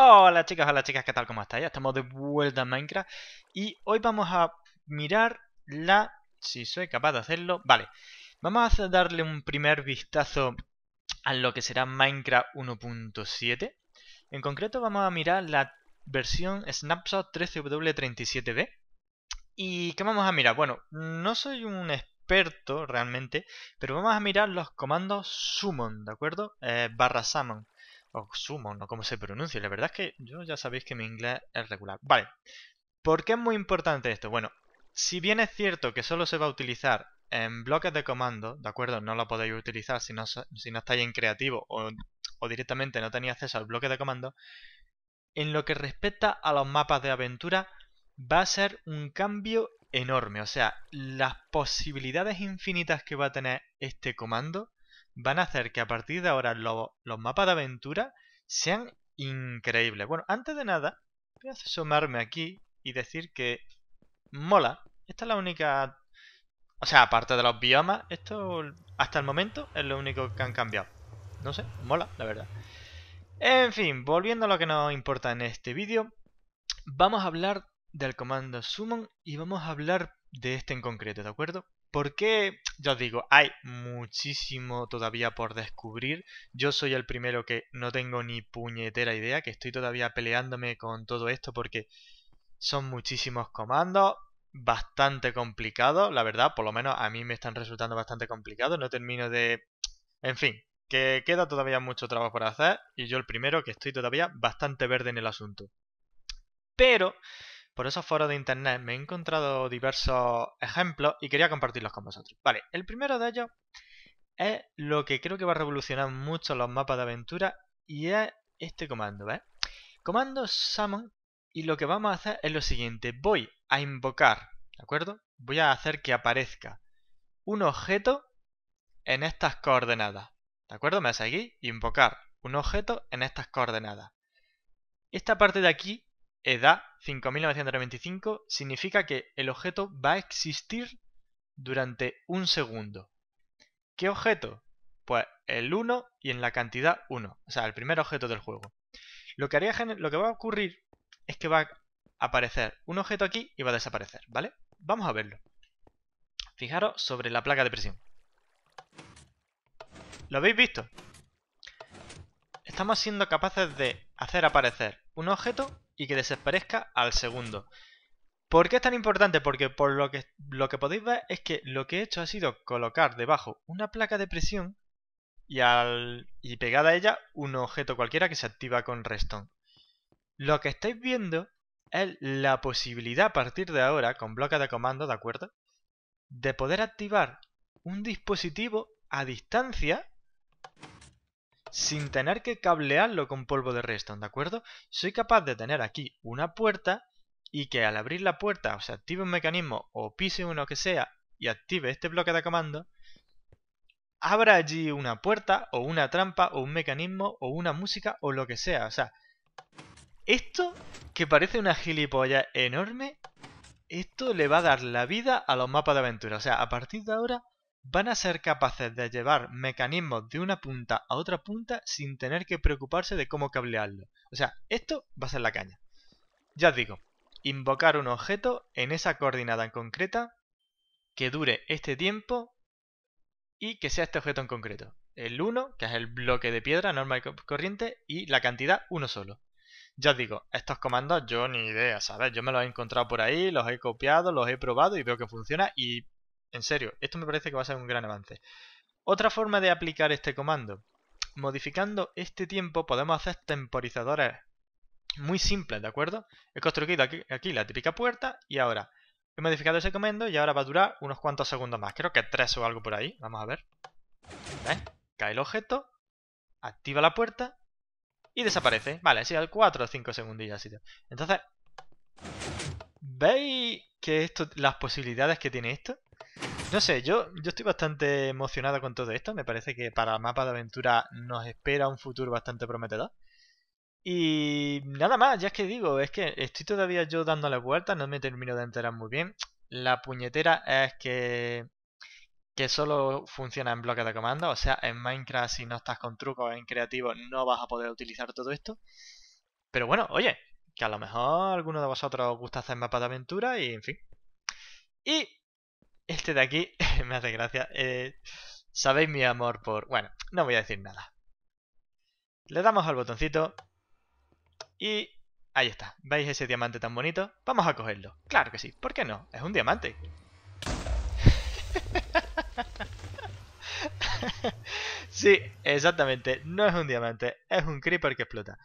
Hola chicas, hola chicas, ¿qué tal? ¿Cómo estáis? Ya estamos de vuelta en Minecraft y hoy vamos a mirar la... si soy capaz de hacerlo... Vale, vamos a darle un primer vistazo a lo que será Minecraft 1.7 En concreto vamos a mirar la versión Snapshot 13W37B ¿Y qué vamos a mirar? Bueno, no soy un experto realmente, pero vamos a mirar los comandos summon, ¿de acuerdo? Eh, barra summon o sumo, no como se pronuncia. La verdad es que yo ya sabéis que mi inglés es regular. Vale, ¿por qué es muy importante esto? Bueno, si bien es cierto que solo se va a utilizar en bloques de comando, ¿de acuerdo? No lo podéis utilizar si no, si estáis en creativo o, o directamente no tenéis acceso al bloque de comando. En lo que respecta a los mapas de aventura, va a ser un cambio enorme. O sea, las posibilidades infinitas que va a tener este comando van a hacer que a partir de ahora los mapas de aventura sean increíbles. Bueno, antes de nada, voy a asomarme aquí y decir que mola. Esta es la única... O sea, aparte de los biomas, esto hasta el momento es lo único que han cambiado. No sé, mola, la verdad. En fin, volviendo a lo que nos importa en este vídeo, vamos a hablar del comando summon y vamos a hablar de este en concreto, ¿de acuerdo? Porque, ya os digo, hay muchísimo todavía por descubrir. Yo soy el primero que no tengo ni puñetera idea, que estoy todavía peleándome con todo esto porque son muchísimos comandos, bastante complicados, la verdad, por lo menos a mí me están resultando bastante complicados, no termino de... En fin, que queda todavía mucho trabajo por hacer y yo el primero que estoy todavía bastante verde en el asunto. Pero por esos foros de internet me he encontrado diversos ejemplos y quería compartirlos con vosotros. Vale, el primero de ellos es lo que creo que va a revolucionar mucho los mapas de aventura y es este comando, ¿ves? Comando summon y lo que vamos a hacer es lo siguiente. Voy a invocar, ¿de acuerdo? Voy a hacer que aparezca un objeto en estas coordenadas. ¿De acuerdo? Me seguís? invocar un objeto en estas coordenadas. Esta parte de aquí edad 5.925 significa que el objeto va a existir durante un segundo. ¿Qué objeto? Pues el 1 y en la cantidad 1, o sea, el primer objeto del juego. Lo que, haría, lo que va a ocurrir es que va a aparecer un objeto aquí y va a desaparecer, ¿vale? Vamos a verlo. Fijaros sobre la placa de presión. ¿Lo habéis visto? Estamos siendo capaces de hacer aparecer un objeto y que desaparezca al segundo. ¿Por qué es tan importante? Porque por lo que, lo que podéis ver es que lo que he hecho ha sido colocar debajo una placa de presión y, al, y pegada a ella un objeto cualquiera que se activa con restón. Lo que estáis viendo es la posibilidad a partir de ahora, con bloque de comando, ¿de acuerdo? De poder activar un dispositivo a distancia sin tener que cablearlo con polvo de redstone, ¿de acuerdo? Soy capaz de tener aquí una puerta y que al abrir la puerta o sea, active un mecanismo o pise uno que sea y active este bloque de comando, abra allí una puerta o una trampa o un mecanismo o una música o lo que sea. O sea, esto que parece una gilipollas enorme, esto le va a dar la vida a los mapas de aventura. O sea, a partir de ahora van a ser capaces de llevar mecanismos de una punta a otra punta sin tener que preocuparse de cómo cablearlo. O sea, esto va a ser la caña. Ya os digo, invocar un objeto en esa coordenada en concreta que dure este tiempo y que sea este objeto en concreto. El 1, que es el bloque de piedra normal y corriente, y la cantidad uno solo. Ya os digo, estos comandos yo ni idea, ¿sabes? Yo me los he encontrado por ahí, los he copiado, los he probado y veo que funciona y en serio, esto me parece que va a ser un gran avance. Otra forma de aplicar este comando. Modificando este tiempo podemos hacer temporizadores muy simples, ¿de acuerdo? He construido aquí, la típica puerta y ahora he modificado ese comando y ahora va a durar unos cuantos segundos más. Creo que tres o algo por ahí. Vamos a ver. ¿Ves? Cae el objeto, activa la puerta y desaparece. Vale, así al cuatro o 5 segundillas. Entonces, ¿veis que esto, las posibilidades que tiene esto? No sé, yo, yo estoy bastante emocionado con todo esto. Me parece que para mapa de aventura nos espera un futuro bastante prometedor. Y nada más, ya es que digo, es que estoy todavía yo dándole vueltas, no me termino de enterar muy bien. La puñetera es que, que solo funciona en bloques de comando, o sea, en Minecraft si no estás con trucos en creativo no vas a poder utilizar todo esto. Pero bueno, oye, que a lo mejor alguno de vosotros os gusta hacer mapa de aventura y en fin. Y este de aquí me hace gracia. Eh, sabéis mi amor por... Bueno, no voy a decir nada. Le damos al botoncito y ahí está. ¿Veis ese diamante tan bonito? Vamos a cogerlo. Claro que sí. ¿Por qué no? Es un diamante. sí, exactamente. No es un diamante, es un creeper que explota.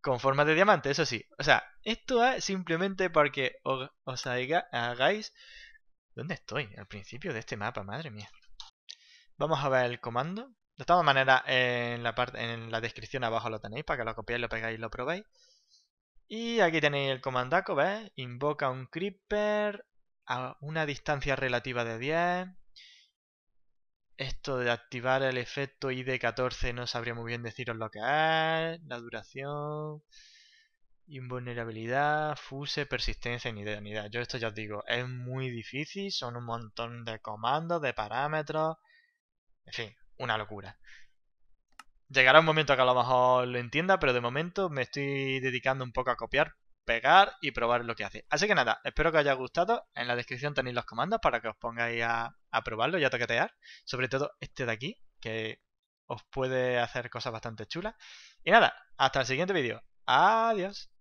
Con forma de diamante, eso sí. O sea, esto es simplemente porque os, os hagáis ¿Dónde estoy? Al principio de este mapa, madre mía. Vamos a ver el comando. De todas maneras, en la, parte, en la descripción abajo lo tenéis para que lo copiéis, lo pegáis y lo probéis. Y aquí tenéis el comandaco, ¿ves? Invoca un creeper a una distancia relativa de 10. Esto de activar el efecto ID14 no sabría muy bien deciros lo que es, la duración... Invulnerabilidad, fuse, persistencia ni idea, Yo esto ya os digo, es muy difícil, son un montón de comandos, de parámetros, en fin, una locura. Llegará un momento que a lo mejor lo entienda, pero de momento me estoy dedicando un poco a copiar, pegar y probar lo que hace. Así que nada, espero que os haya gustado. En la descripción tenéis los comandos para que os pongáis a, a probarlo y a toquetear. Sobre todo este de aquí, que os puede hacer cosas bastante chulas. Y nada, hasta el siguiente vídeo. Adiós.